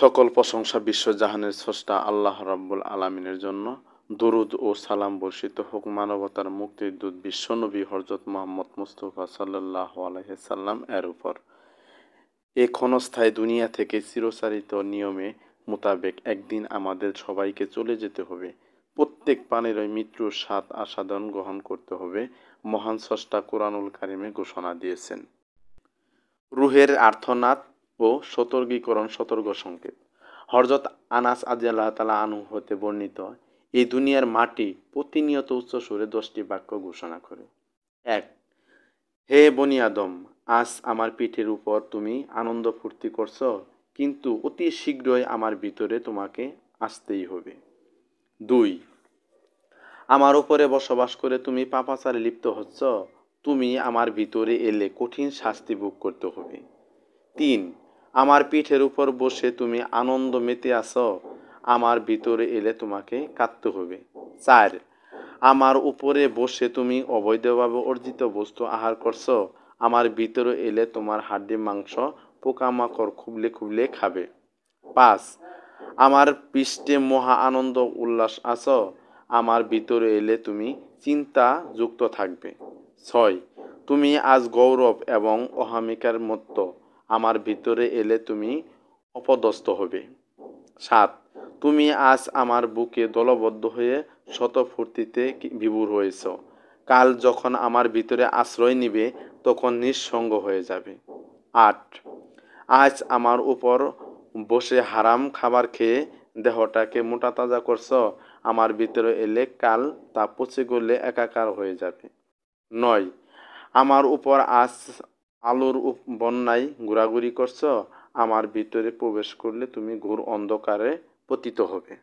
সকল প্রশংসা বিশ্বজাহানের স্রষ্টা আল্লাহ রাব্বুল আলামিনের জন্য দরুদ ও সালাম বর্ষিত হোক মানবতার মুক্তির দূত বিশ্বনবী হরজত মোহাম্মদ মুস্তফা সাল্লাহ আলহ্লাম এর উপর এ ক্ষণস্থায়ী দুনিয়া থেকে চিরচারিত নিয়মে মোতাবেক একদিন আমাদের সবাইকে চলে যেতে হবে প্রত্যেক পানেরই মৃত্যুর স্বাদ আস্বাদন গ্রহণ করতে হবে মহান স্রষ্টা কোরআনুল কারিমে ঘোষণা দিয়েছেন রুহের আর্থনাথ ও সতর্কীকরণ সতর্ক সংকেত হরজত আনাস আজ্লাহ তালা আনু হতে বর্ণিত এই দুনিয়ার মাটি প্রতিনিয়ত উচ্চ সুরে দশটি বাক্য ঘোষণা করে এক হে বনিয়াদম আজ আমার পিঠের উপর তুমি আনন্দ ফুর্তি করছ কিন্তু অতি শীঘ্রই আমার ভিতরে তোমাকে আসতেই হবে দুই আমার উপরে বসবাস করে তুমি পাপাচারে লিপ্ত হচ্ছ তুমি আমার ভিতরে এলে কঠিন শাস্তি ভোগ করতে হবে তিন আমার পিঠের উপর বসে তুমি আনন্দ মেতে আছো আমার ভিতরে এলে তোমাকে কাঁদতে হবে চার আমার উপরে বসে তুমি অবৈধভাবে অর্জিত বস্তু আহার করছ আমার ভিতরে এলে তোমার হাড্ডি মাংস পোকামাকড় খুবলে খুবলে খাবে পাঁচ আমার পৃষ্ঠে মহা আনন্দ উল্লাস আস আমার ভিতরে এলে তুমি চিন্তা যুক্ত থাকবে ছয় তুমি আজ গৌরব এবং অহামিকার মতো আমার ভিতরে এলে তুমি অপদস্থ হবে সাত তুমি আজ আমার বুকে দলবদ্ধ হয়ে শত ফুর্তিতে বিভোর হয়েছ কাল যখন আমার ভিতরে আশ্রয় নিবে তখন নিঃসঙ্গ হয়ে যাবে আট আজ আমার উপর বসে হারাম খাবার খেয়ে দেহটাকে মোটা তাজা করছ আমার ভিতরে এলে কাল তা পচে গলে একাকার হয়ে যাবে নয় আমার উপর আজ আলোর বন্যায় ঘোরাঘুরি করছ আমার ভিতরে প্রবেশ করলে তুমি ঘোর অন্ধকারে পতিত হবে